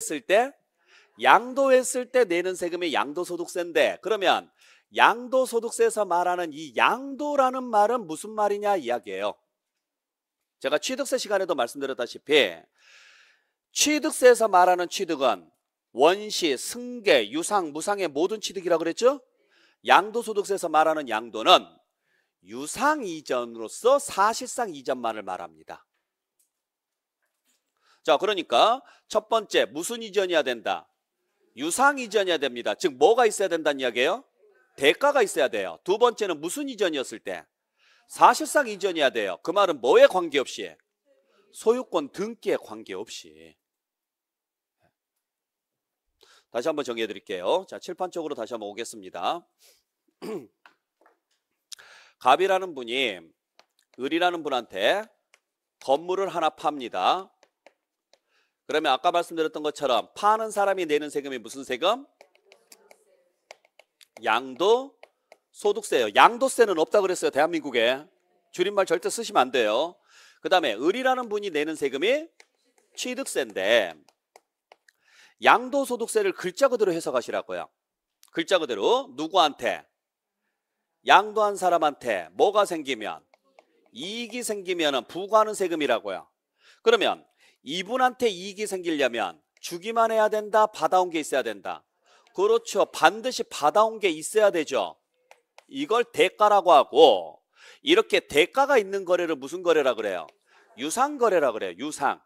했을 때 양도했을 때 내는 세금이 양도소득세인데 그러면 양도소득세에서 말하는 이 양도라는 말은 무슨 말이냐 이야기예요. 제가 취득세 시간에도 말씀드렸다시피 취득세에서 말하는 취득은 원시, 승계, 유상, 무상의 모든 취득이라고 그랬죠? 양도소득세에서 말하는 양도는 유상 이전으로서 사실상 이전만을 말합니다. 자, 그러니까 첫 번째 무슨 이전이야 어 된다? 유상 이전이야 어 됩니다. 즉 뭐가 있어야 된다는 이야기예요? 대가가 있어야 돼요. 두 번째는 무슨 이전이었을 때? 사실상 이전이야 어 돼요. 그 말은 뭐에 관계없이? 소유권 등기에 관계없이. 다시 한번 정리해 드릴게요. 자, 칠판 쪽으로 다시 한번 오겠습니다. 갑이라는 분이 을이라는 분한테 건물을 하나 팝니다. 그러면 아까 말씀드렸던 것처럼 파는 사람이 내는 세금이 무슨 세금? 양도 소득세예요. 양도세는 없다 그랬어요. 대한민국에. 줄임말 절대 쓰시면 안 돼요. 그 다음에 을이라는 분이 내는 세금이 취득세인데 양도소득세를 글자 그대로 해석하시라고요. 글자 그대로 누구한테 양도한 사람한테 뭐가 생기면 이익이 생기면 부과하는 세금이라고요. 그러면 이분한테 이익이 생기려면 주기만 해야 된다, 받아온 게 있어야 된다. 그렇죠. 반드시 받아온 게 있어야 되죠. 이걸 대가라고 하고 이렇게 대가가 있는 거래를 무슨 거래라 그래요? 유상 거래라 그래요. 유상.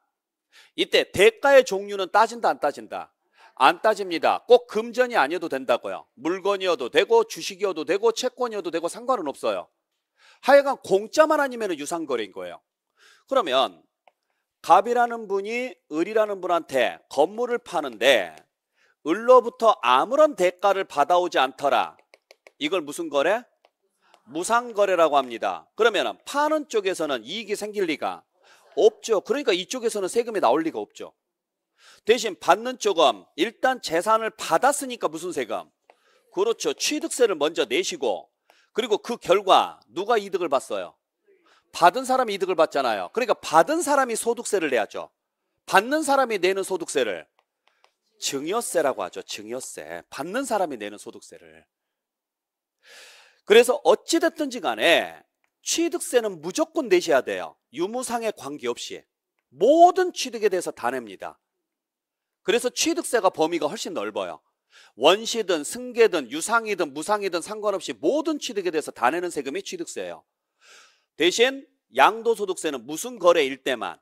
이때 대가의 종류는 따진다 안 따진다? 안 따집니다. 꼭 금전이 아니어도 된다고요. 물건이어도 되고 주식이어도 되고 채권이어도 되고 상관은 없어요. 하여간 공짜만 아니면 유상 거래인 거예요. 그러면 갑이라는 분이 을이라는 분한테 건물을 파는데 을로부터 아무런 대가를 받아오지 않더라. 이걸 무슨 거래? 무상거래라고 합니다. 그러면 파는 쪽에서는 이익이 생길 리가 없죠. 그러니까 이쪽에서는 세금이 나올 리가 없죠. 대신 받는 쪽은 일단 재산을 받았으니까 무슨 세금? 그렇죠. 취득세를 먼저 내시고 그리고 그 결과 누가 이득을 봤어요? 받은 사람이 이득을 받잖아요. 그러니까 받은 사람이 소득세를 내야죠. 받는 사람이 내는 소득세를 증여세라고 하죠. 증여세. 받는 사람이 내는 소득세를. 그래서 어찌됐든지 간에 취득세는 무조건 내셔야 돼요. 유무상의 관계없이. 모든 취득에 대해서 다 냅니다. 그래서 취득세가 범위가 훨씬 넓어요. 원시든 승계든 유상이든 무상이든 상관없이 모든 취득에 대해서 다 내는 세금이 취득세예요. 대신 양도소득세는 무슨 거래일 때만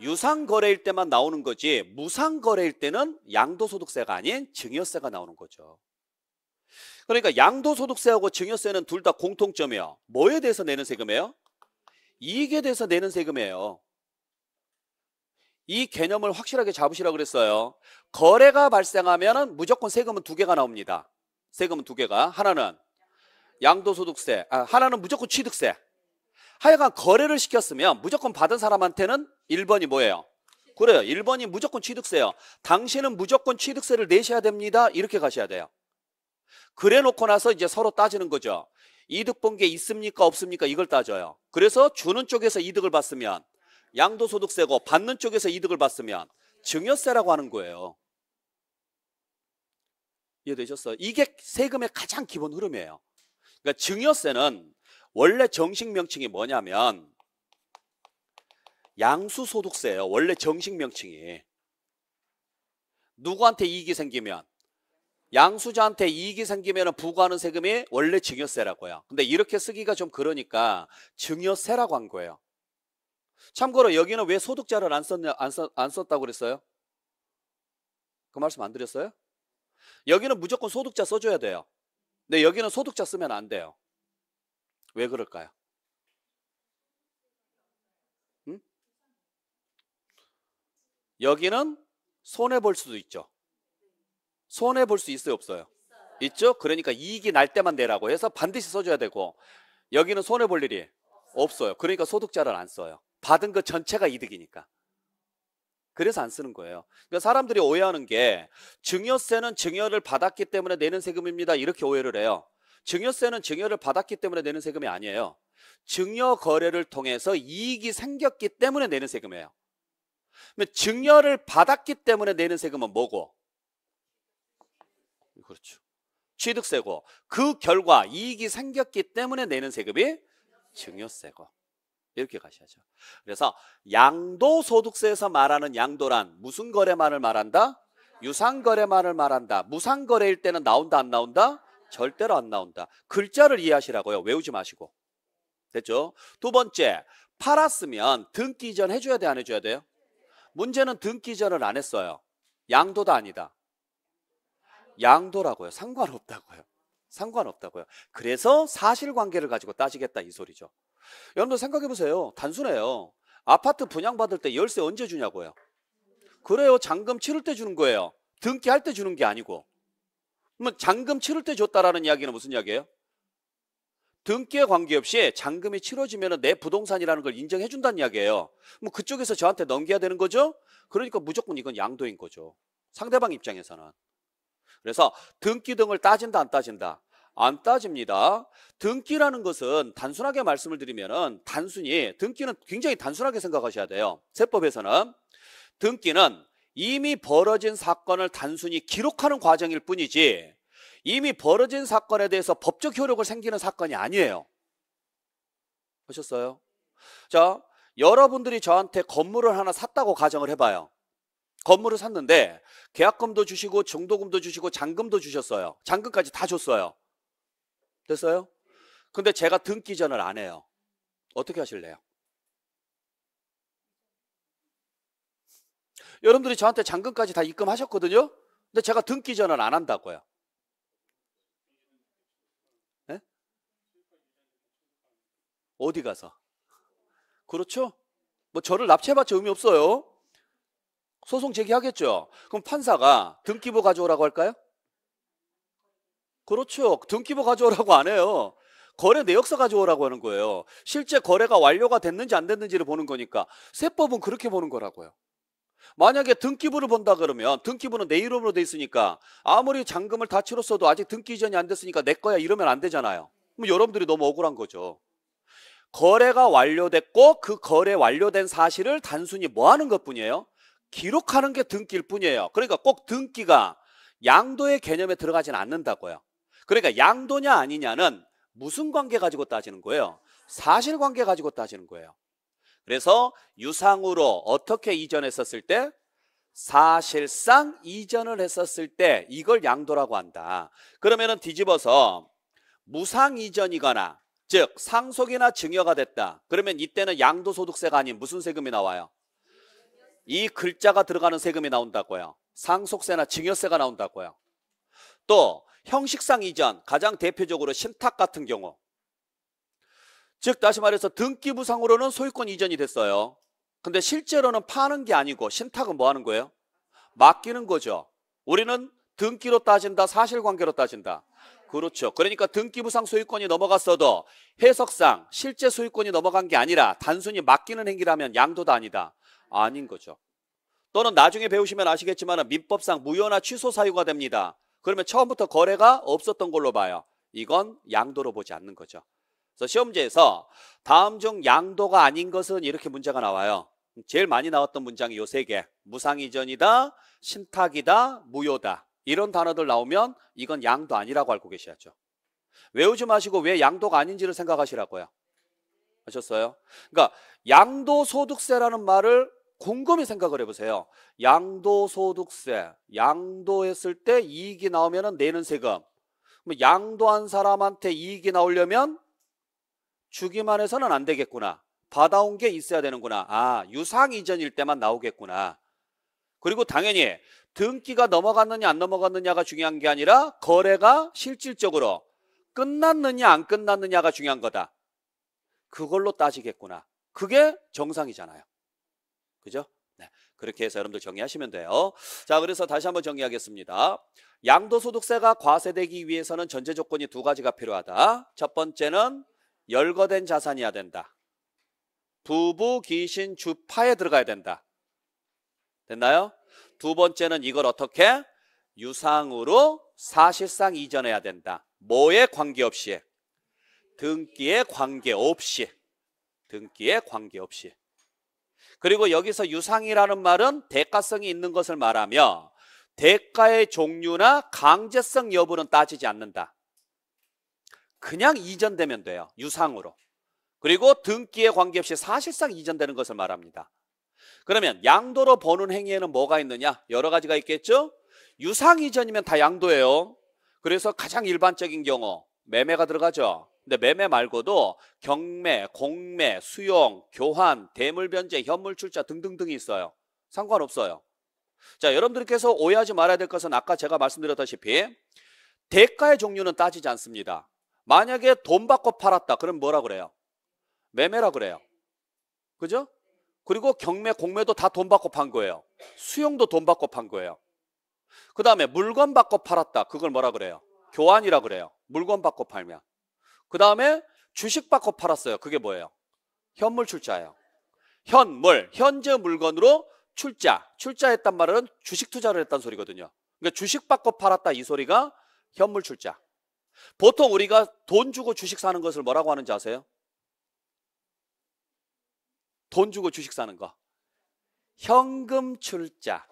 유상 거래일 때만 나오는 거지 무상 거래일 때는 양도소득세가 아닌 증여세가 나오는 거죠. 그러니까 양도소득세하고 증여세는 둘 다공통점이요 뭐에 대해서 내는 세금이에요? 이익에 대해서 내는 세금이에요. 이 개념을 확실하게 잡으시라고 그랬어요. 거래가 발생하면 무조건 세금은 두 개가 나옵니다. 세금은 두 개가 하나는 양도소득세, 아, 하나는 무조건 취득세, 하여간 거래를 시켰으면 무조건 받은 사람한테는 1번이 뭐예요? 그래요. 1번이 무조건 취득세요. 당신은 무조건 취득세를 내셔야 됩니다. 이렇게 가셔야 돼요. 그래 놓고 나서 이제 서로 따지는 거죠. 이득 본 게 있습니까? 없습니까? 이걸 따져요. 그래서 주는 쪽에서 이득을 봤으면 양도소득세고 받는 쪽에서 이득을 봤으면 증여세라고 하는 거예요. 이해되셨어요? 이게 세금의 가장 기본 흐름이에요. 그러니까 증여세는 원래 정식 명칭이 뭐냐면 양수소득세예요. 원래 정식 명칭이. 누구한테 이익이 생기면 양수자한테 이익이 생기면 부과하는 세금이 원래 증여세라고요. 근데 이렇게 쓰기가 좀 그러니까 증여세라고 한 거예요. 참고로 여기는 왜 소득자를 안, 썼냐, 안, 썼, 안 썼다고 그랬어요? 그 말씀 안 드렸어요? 여기는 무조건 소득자 써줘야 돼요. 근데 여기는 소득자 쓰면 안 돼요. 왜 그럴까요? 응? 여기는 손해 볼 수도 있죠. 손해 볼 수 있어요, 없어요? 있죠? 그러니까 이익이 날 때만 내라고 해서 반드시 써줘야 되고 여기는 손해 볼 일이 없어요. 그러니까 소득자를 안 써요. 받은 것 전체가 이득이니까. 그래서 안 쓰는 거예요. 그러니까 사람들이 오해하는 게 증여세는 증여를 받았기 때문에 내는 세금입니다. 이렇게 오해를 해요. 증여세는 증여를 받았기 때문에 내는 세금이 아니에요. 증여 거래를 통해서 이익이 생겼기 때문에 내는 세금이에요. 증여를 받았기 때문에 내는 세금은 뭐고? 그렇죠. 취득세고 그 결과 이익이 생겼기 때문에 내는 세금이 증여세고 이렇게 가셔야죠. 그래서 양도소득세에서 말하는 양도란 무슨 거래만을 말한다? 유상거래만을 말한다. 무상거래일 때는 나온다 안 나온다? 절대로 안 나온다. 글자를 이해하시라고요. 외우지 마시고. 됐죠? 두 번째, 팔았으면 등기 이전 해줘야 돼, 안 해줘야 돼요? 문제는 등기 이전을 안 했어요. 양도도 아니다. 양도라고요. 상관없다고요. 상관없다고요. 그래서 사실관계를 가지고 따지겠다 이 소리죠. 여러분들 생각해 보세요. 단순해요. 아파트 분양받을 때 열쇠 언제 주냐고요. 그래요. 잔금 치를 때 주는 거예요. 등기할 때 주는 게 아니고. 그러면 잔금 치를 때 줬다라는 이야기는 무슨 이야기예요? 등기에 관계없이 잔금이 치러지면 내 부동산이라는 걸 인정해 준다는 이야기예요. 그 그쪽에서 저한테 넘겨야 되는 거죠? 그러니까 무조건 이건 양도인 거죠. 상대방 입장에서는. 그래서 등기 등을 따진다 안 따진다? 안 따집니다. 등기라는 것은 단순하게 말씀을 드리면은 단순히 등기는 굉장히 단순하게 생각하셔야 돼요. 세법에서는 등기는 이미 벌어진 사건을 단순히 기록하는 과정일 뿐이지 이미 벌어진 사건에 대해서 법적 효력을 생기는 사건이 아니에요. 보셨어요? 자, 여러분들이 저한테 건물을 하나 샀다고 가정을 해봐요. 건물을 샀는데 계약금도 주시고 중도금도 주시고 잔금도 주셨어요. 잔금까지 다 줬어요. 됐어요? 근데 제가 등기전을 안 해요. 어떻게 하실래요? 여러분들이 저한테 잔금까지 다 입금하셨거든요. 근데 제가 등기전을 안 한다고요. 어디 가서. 그렇죠? 뭐 저를 납치해봤자 의미 없어요. 소송 제기하겠죠. 그럼 판사가 등기부 가져오라고 할까요? 그렇죠. 등기부 가져오라고 안 해요. 거래 내역서 가져오라고 하는 거예요. 실제 거래가 완료가 됐는지 안 됐는지를 보는 거니까 세법은 그렇게 보는 거라고요. 만약에 등기부를 본다 그러면 등기부는 내 이름으로 돼 있으니까 아무리 잔금을 다 치렀어도 아직 등기 이전이 안 됐으니까 내 거야 이러면 안 되잖아요. 그럼 여러분들이 너무 억울한 거죠. 거래가 완료됐고 그 거래 완료된 사실을 단순히 뭐 하는 것 뿐이에요? 기록하는 게 등기일 뿐이에요. 그러니까 꼭 등기가 양도의 개념에 들어가진 않는다고요. 그러니까 양도냐 아니냐는 무슨 관계 가지고 따지는 거예요? 사실관계 가지고 따지는 거예요. 그래서 유상으로 어떻게 이전했었을 때 사실상 이전을 했었을 때 이걸 양도라고 한다. 그러면은 뒤집어서 무상 이전이거나 즉 상속이나 증여가 됐다. 그러면 이때는 양도소득세가 아닌 무슨 세금이 나와요? 이 글자가 들어가는 세금이 나온다고요. 상속세나 증여세가 나온다고요. 또 형식상 이전 가장 대표적으로 신탁 같은 경우 즉 다시 말해서 등기부상으로는 소유권 이전이 됐어요. 근데 실제로는 파는 게 아니고 신탁은 뭐 하는 거예요? 맡기는 거죠. 우리는 등기로 따진다 사실관계로 따진다. 그렇죠. 그러니까 등기부상 소유권이 넘어갔어도 해석상 실제 소유권이 넘어간 게 아니라 단순히 맡기는 행위라면 양도도 아니다. 아닌 거죠. 또는 나중에 배우시면 아시겠지만 민법상 무효나 취소 사유가 됩니다. 그러면 처음부터 거래가 없었던 걸로 봐요. 이건 양도로 보지 않는 거죠. 그래서 시험지에서 다음 중 양도가 아닌 것은 이렇게 문제가 나와요. 제일 많이 나왔던 문장이 요 세 개. 무상이전이다, 신탁이다, 무효다. 이런 단어들 나오면 이건 양도 아니라고 알고 계셔야죠. 외우지 마시고 왜 양도가 아닌지를 생각하시라고요. 하셨어요? 그러니까 양도소득세라는 말을 곰곰이 생각을 해보세요. 양도소득세, 양도했을 때 이익이 나오면 내는 세금. 양도한 사람한테 이익이 나오려면 주기만 해서는 안 되겠구나. 받아온 게 있어야 되는구나. 아, 유상 이전일 때만 나오겠구나. 그리고 당연히 등기가 넘어갔느냐 안 넘어갔느냐가 중요한 게 아니라 거래가 실질적으로 끝났느냐 안 끝났느냐가 중요한 거다. 그걸로 따지겠구나. 그게 정상이잖아요. 그죠? 네. 그렇게 해서 여러분들 정리하시면 돼요. 자, 그래서 다시 한번 정리하겠습니다. 양도소득세가 과세되기 위해서는 전제 조건이 두 가지가 필요하다. 첫 번째는 열거된 자산이어야 된다. 부부, 귀신, 주파에 들어가야 된다. 됐나요? 두 번째는 이걸 어떻게? 유상으로 사실상 이전해야 된다. 뭐에 관계없이? 등기에 관계없이. 등기에 관계없이. 그리고 여기서 유상이라는 말은 대가성이 있는 것을 말하며 대가의 종류나 강제성 여부는 따지지 않는다. 그냥 이전되면 돼요. 유상으로. 그리고 등기에 관계없이 사실상 이전되는 것을 말합니다. 그러면 양도로 보는 행위에는 뭐가 있느냐? 여러 가지가 있겠죠? 유상 이전이면 다 양도예요. 그래서 가장 일반적인 경우 매매가 들어가죠. 근데 매매 말고도 경매, 공매, 수용, 교환, 대물 변제, 현물 출자 등등등이 있어요. 상관없어요. 자, 여러분들께서 오해하지 말아야 될 것은 아까 제가 말씀드렸다시피 대가의 종류는 따지지 않습니다. 만약에 돈 받고 팔았다. 그럼 뭐라 그래요? 매매라 그래요. 그죠? 그리고 경매, 공매도 다 돈 받고 판 거예요. 수용도 돈 받고 판 거예요. 그 다음에 물건 받고 팔았다. 그걸 뭐라 그래요? 교환이라 그래요. 물건 받고 팔면. 그 다음에 주식 받고 팔았어요. 그게 뭐예요? 현물 출자예요. 현물, 현재 물건으로 출자. 출자했단 말은 주식 투자를 했단 소리거든요. 그러니까 주식 받고 팔았다 이 소리가 현물 출자. 보통 우리가 돈 주고 주식 사는 것을 뭐라고 하는지 아세요? 돈 주고 주식 사는 거. 현금 출자.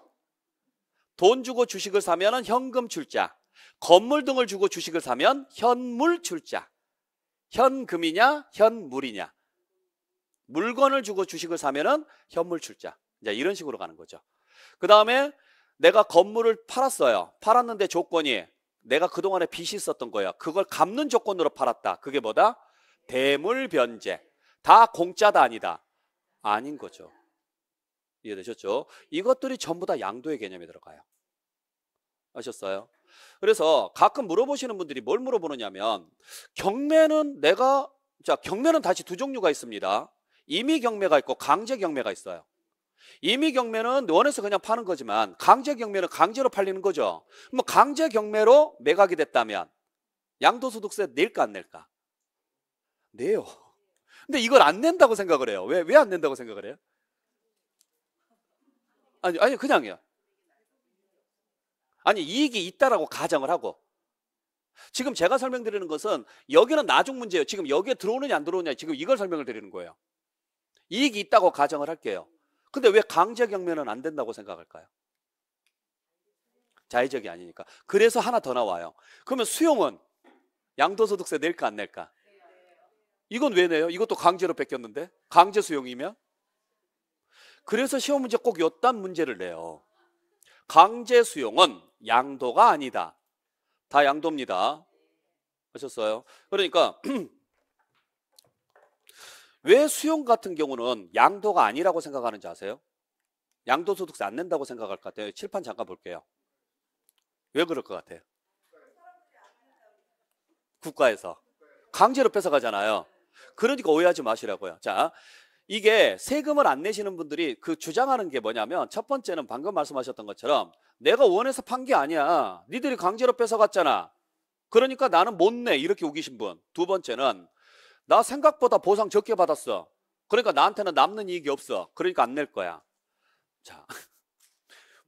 돈 주고 주식을 사면 현금 출자. 건물 등을 주고 주식을 사면 현물 출자. 현금이냐, 현물이냐. 물건을 주고 주식을 사면은 현물 출자. 이제 이런 식으로 가는 거죠. 그 다음에 내가 건물을 팔았어요. 팔았는데 조건이 내가 그동안에 빚이 있었던 거예요. 그걸 갚는 조건으로 팔았다. 그게 뭐다? 대물 변제. 다 공짜다 아니다. 아닌 거죠. 이해되셨죠? 이것들이 전부 다 양도의 개념에 들어가요. 아셨어요? 그래서 가끔 물어보시는 분들이 뭘 물어보느냐면 경매는 내가 자 경매는 다시 두 종류가 있습니다. 임의 경매가 있고 강제 경매가 있어요. 임의 경매는 원에서 그냥 파는 거지만 강제 경매는 강제로 팔리는 거죠. 뭐 강제 경매로 매각이 됐다면 양도소득세 낼까 안 낼까? 내요. 근데 이걸 안 낸다고 생각을 해요. 왜, 왜 안 낸다고 생각을 해요? 아니, 아니, 그냥이야. 아니, 이익이 있다라고 가정을 하고. 지금 제가 설명드리는 것은 여기는 나중 문제예요. 지금 여기에 들어오느냐 안 들어오느냐 지금 이걸 설명을 드리는 거예요. 이익이 있다고 가정을 할게요. 근데 왜 강제 경매는 안 된다고 생각할까요? 자의적이 아니니까. 그래서 하나 더 나와요. 그러면 수용은 양도소득세 낼까 안 낼까? 이건 왜 내요? 이것도 강제로 뺏겼는데 강제 수용이면 그래서 시험 문제 꼭 요딴 문제를 내요. 강제 수용은 양도가 아니다. 다 양도입니다. 하셨어요? 그러니까 왜 수용 같은 경우는 양도가 아니라고 생각하는지 아세요? 양도소득세 안 낸다고 생각할 것 같아요. 칠판 잠깐 볼게요. 왜 그럴 것 같아요? 국가에서 강제로 뺏어가잖아요. 그러니까 오해하지 마시라고요. 자, 이게 세금을 안 내시는 분들이 그 주장하는 게 뭐냐면 첫 번째는 방금 말씀하셨던 것처럼 내가 원해서 판 게 아니야. 니들이 강제로 뺏어갔잖아. 그러니까 나는 못 내. 이렇게 우기신 분. 두 번째는 나 생각보다 보상 적게 받았어. 그러니까 나한테는 남는 이익이 없어. 그러니까 안 낼 거야. 자,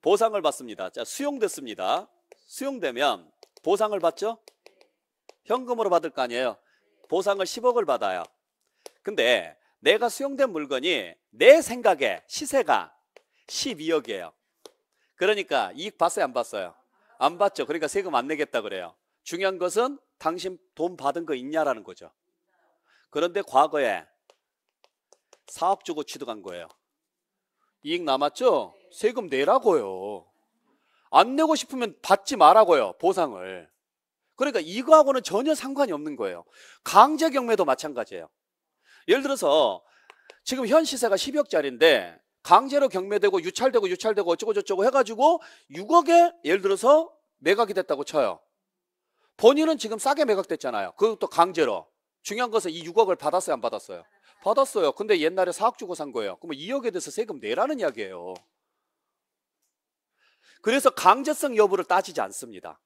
보상을 받습니다. 자, 수용됐습니다. 수용되면 보상을 받죠? 현금으로 받을 거 아니에요. 보상을 10억을 받아요. 근데 내가 수용된 물건이 내 생각에 시세가 12억이에요. 그러니까 이익 봤어요, 안 봤어요? 안 봤죠. 그러니까 세금 안 내겠다 그래요. 중요한 것은 당신 돈 받은 거 있냐라는 거죠. 그런데 과거에 4억 주고 취득한 거예요. 이익 남았죠? 세금 내라고요. 안 내고 싶으면 받지 말라고요, 보상을. 그러니까 이거하고는 전혀 상관이 없는 거예요. 강제 경매도 마찬가지예요. 예를 들어서 지금 현 시세가 10억짜리인데 강제로 경매되고 유찰되고 유찰되고 어쩌고저쩌고 해가지고 6억에 예를 들어서 매각이 됐다고 쳐요. 본인은 지금 싸게 매각됐잖아요. 그것도 강제로. 중요한 것은 이 6억을 받았어요, 안 받았어요? 받았어요. 근데 옛날에 4억 주고 산 거예요. 그러면 2억에 대해서 세금 내라는 이야기예요. 그래서 강제성 여부를 따지지 않습니다.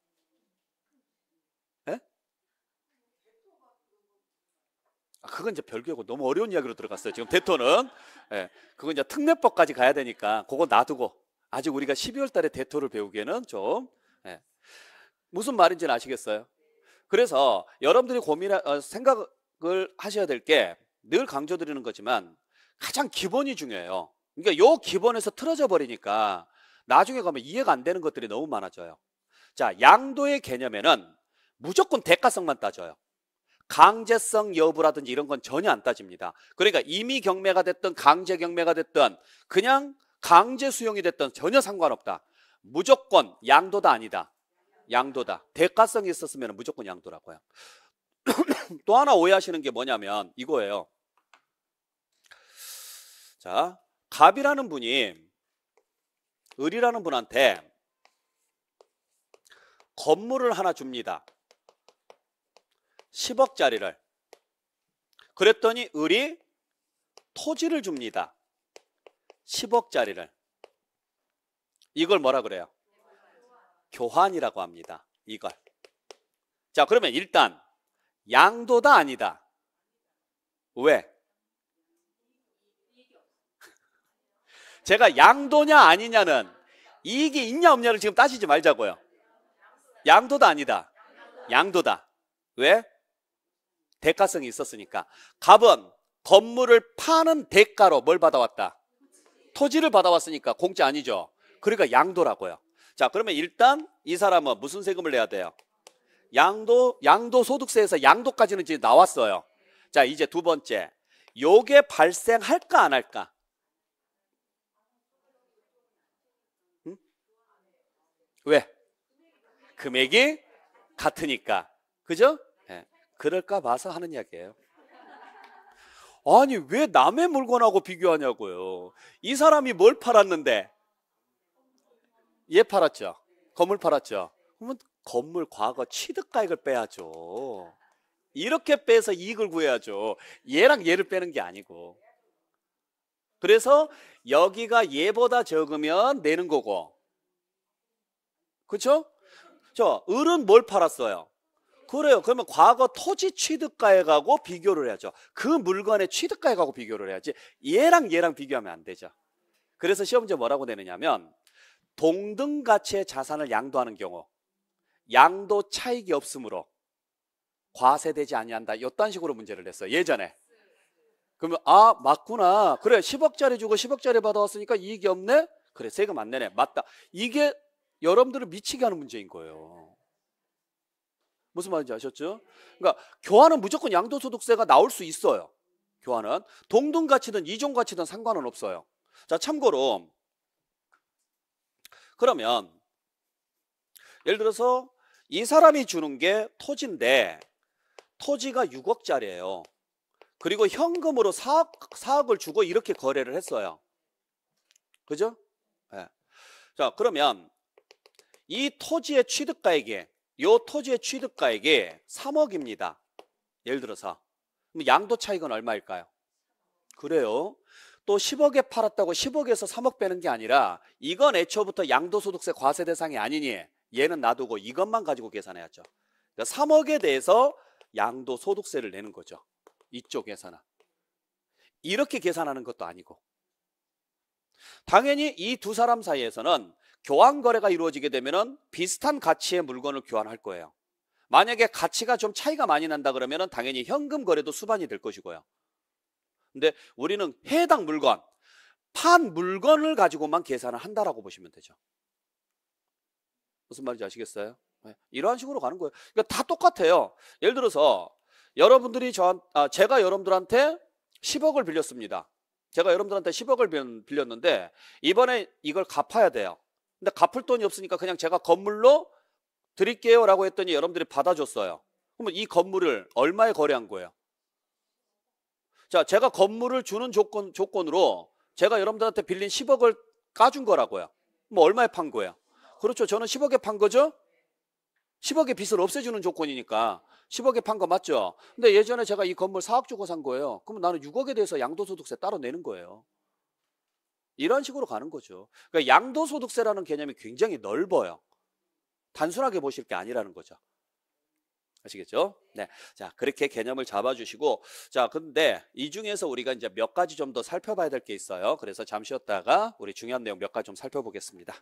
그건 이제 별개고 너무 어려운 이야기로 들어갔어요. 지금 대토는. 예, 그건 이제 특례법까지 가야 되니까 그거 놔두고 아직 우리가 12월 달에 대토를 배우기에는 좀 예, 무슨 말인지는 아시겠어요? 그래서 여러분들이 고민 어, 생각을 하셔야 될 게 늘 강조드리는 거지만 가장 기본이 중요해요. 그러니까 요 기본에서 틀어져 버리니까 나중에 가면 이해가 안 되는 것들이 너무 많아져요. 자, 양도의 개념에는 무조건 대가성만 따져요. 강제성 여부라든지 이런 건 전혀 안 따집니다. 그러니까 이미 경매가 됐든 강제 경매가 됐든 그냥 강제 수용이 됐든 전혀 상관없다. 무조건 양도다 아니다. 양도다. 대가성이 있었으면 무조건 양도라고요. 또 하나 오해하시는 게 뭐냐면 이거예요. 자, 갑이라는 분이 을이라는 분한테 건물을 하나 줍니다. 10억짜리를 그랬더니 을이 토지를 줍니다. 10억짜리를 이걸 뭐라 그래요? 교환이라고 합니다. 이걸 자 그러면 일단 양도다 아니다. 왜? 제가 양도냐 아니냐는 이익이 있냐 없냐를 지금 따지지 말자고요. 양도다 아니다. 양도다. 왜? 대가성이 있었으니까 갑은 건물을 파는 대가로 뭘 받아왔다? 토지를 받아왔으니까 공짜 아니죠. 그러니까 양도라고요. 자, 그러면 일단 이 사람은 무슨 세금을 내야 돼요? 양도 양도 소득세에서 양도까지는 이제 나왔어요. 자, 이제 두 번째. 요게 발생할까 안 할까? 응? 왜? 금액이 같으니까. 그죠? 그럴까 봐서 하는 이야기예요. 아니, 왜 남의 물건하고 비교하냐고요. 이 사람이 뭘 팔았는데? 얘 팔았죠. 건물 팔았죠. 그러면 건물 과거 취득가액을 빼야죠. 이렇게 빼서 이익을 구해야죠. 얘랑 얘를 빼는 게 아니고. 그래서 여기가 얘보다 적으면 내는 거고. 그렇죠? 저 을은 뭘 팔았어요? 그래요. 그러면 과거 토지 취득가에 가고 비교를 해야죠. 그 물건의 취득가에 가고 비교를 해야지. 얘랑 얘랑 비교하면 안 되죠. 그래서 시험제 뭐라고 내느냐면 동등 가치의 자산을 양도하는 경우 양도 차익이 없으므로 과세되지 아니한다. 이딴 식으로 문제를 냈어요. 예전에. 그러면 아 맞구나. 그래 10억짜리 주고 10억짜리 받아왔으니까 이익이 없네. 그래 세금 안 내네. 맞다. 이게 여러분들을 미치게 하는 문제인 거예요. 무슨 말인지 아셨죠? 그러니까 교환은 무조건 양도소득세가 나올 수 있어요. 교환은 동등 가치든 이종 가치든 상관은 없어요. 자, 참고로 그러면 예를 들어서 이 사람이 주는 게 토지인데 토지가 6억짜리예요. 그리고 현금으로 4억, 4억을 주고 이렇게 거래를 했어요. 그죠? 네. 자, 그러면 이 토지의 취득가액이 요 토지의 취득가액이 3억입니다. 예를 들어서 양도 차익은 얼마일까요? 그래요. 또 10억에 팔았다고 10억에서 3억 빼는 게 아니라 이건 애초부터 양도소득세 과세 대상이 아니니 얘는 놔두고 이것만 가지고 계산해야죠. 그러니까 3억에 대해서 양도소득세를 내는 거죠. 이쪽 에서는 이렇게 계산하는 것도 아니고. 당연히 이 두 사람 사이에서는 교환 거래가 이루어지게 되면은 비슷한 가치의 물건을 교환할 거예요. 만약에 가치가 좀 차이가 많이 난다 그러면은 당연히 현금 거래도 수반이 될 것이고요. 근데 우리는 해당 물건, 판 물건을 가지고만 계산을 한다라고 보시면 되죠. 무슨 말인지 아시겠어요? 네. 이러한 식으로 가는 거예요. 그러니까 다 똑같아요. 예를 들어서 여러분들이 저 아, 제가 여러분들한테 10억을 빌렸습니다. 제가 여러분들한테 10억을 빌렸는데 이번에 이걸 갚아야 돼요. 근데 갚을 돈이 없으니까 그냥 제가 건물로 드릴게요 라고 했더니 여러분들이 받아줬어요. 그러면 이 건물을 얼마에 거래한 거예요? 자, 제가 건물을 주는 조건, 조건으로 제가 여러분들한테 빌린 10억을 까준 거라고요. 뭐 얼마에 판 거예요? 그렇죠. 저는 10억에 판 거죠? 10억의 빚을 없애주는 조건이니까 10억에 판 거 맞죠? 근데 예전에 제가 이 건물 4억 주고 산 거예요. 그러면 나는 6억에 대해서 양도소득세 따로 내는 거예요. 이런 식으로 가는 거죠. 그러니까 양도소득세라는 개념이 굉장히 넓어요. 단순하게 보실 게 아니라는 거죠. 아시겠죠? 네. 자, 그렇게 개념을 잡아주시고, 자, 근데 이 중에서 우리가 이제 몇 가지 좀 더 살펴봐야 될 게 있어요. 그래서 잠시 쉬었다가 우리 중요한 내용 몇 가지 좀 살펴보겠습니다.